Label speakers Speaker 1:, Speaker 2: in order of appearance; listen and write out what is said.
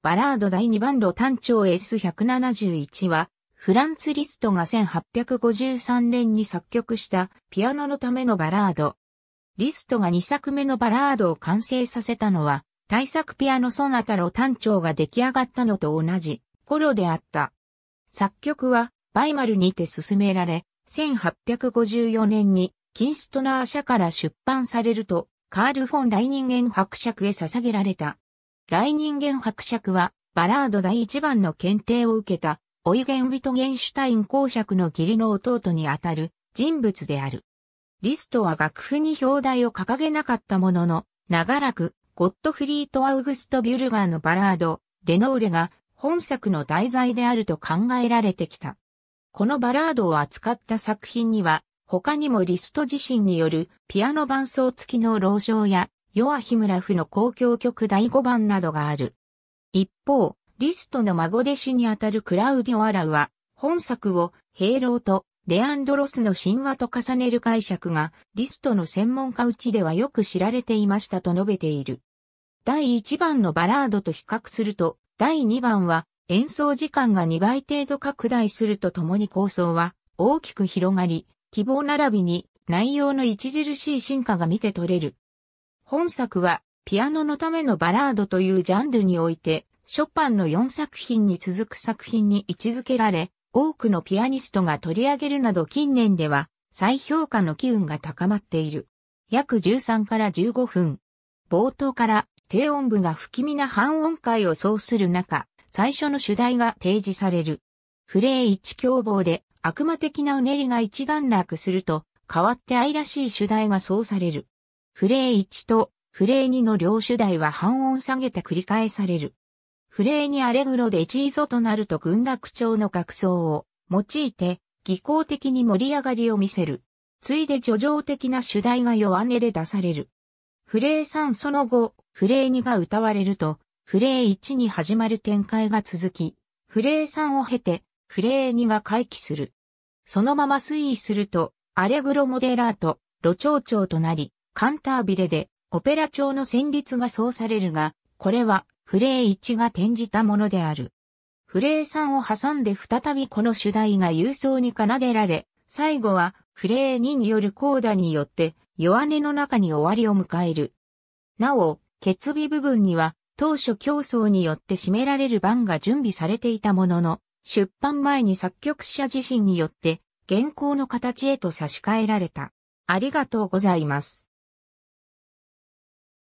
Speaker 1: バラード第2番路単調 S171 は、フランツ・リストが1853年に作曲したピアノのためのバラード。リストが2作目のバラードを完成させたのは、大作ピアノソナタロ単調が出来上がったのと同じ頃であった。作曲は、バイマルにて進められ、1854年にキンストナー社から出版されると、カール・フォン・ライニンゲン伯爵へ捧げられた。来人間伯爵は、バラード第一番の検定を受けた、オイゲン・ウィトゲンシュタイン公爵の義理の弟にあたる人物である。リストは楽譜に表題を掲げなかったものの、長らく、ゴットフリート・アウグスト・ビュルガーのバラード、レノーレが本作の題材であると考えられてきた。このバラードを扱った作品には、他にもリスト自身によるピアノ伴奏付きの老唱やヨアヒムラフの交響曲第5番などがある。一方、リストの孫弟子にあたるクラウディオ・アラウは、本作を、兵糧とレアンドロスの神話と重ねる解釈が、リストの専門家うちではよく知られていましたと述べている。第1番のバラードと比較すると、第2番は、演奏時間が2倍程度拡大するとともに構想は、大きく広がり、希望並びに内容の著しい進化が見て取れる。本作は、ピアノのためのバラードというジャンルにおいて、ショパンの4作品に続く作品に位置づけられ、多くのピアニストが取り上げるなど近年では、再評価の機運が高まっている。約13から15分。冒頭から低音部が不気味な半音階を奏する中、最初の主題が提示される。フレー一凶暴で悪魔的なうねりが一段落すると、変わって愛らしい主題が奏される。フレー1とフレー2の両主題は半音下げて繰り返される。フレー2アレグロでチーゾとなると群落調の楽奏を用いて技巧的に盛り上がりを見せる。ついで叙情的な主題が弱音で出される。フレー3その後、フレー2が歌われると、フレー1に始まる展開が続き、フレー3を経て、フレー2が回帰する。そのまま推移すると、アレグロモデラート、ロ長長となり、カンタービレでオペラ調の旋律がそうされるが、これはフレー1が転じたものである。フレー3を挟んで再びこの主題が郵送に奏でられ、最後はフレー2によるコーダによって弱音の中に終わりを迎える。なお、決尾部分には当初競争によって占められる番が準備されていたものの、出版前に作曲者自身によって現行の形へと差し替えられた。ありがとうございます。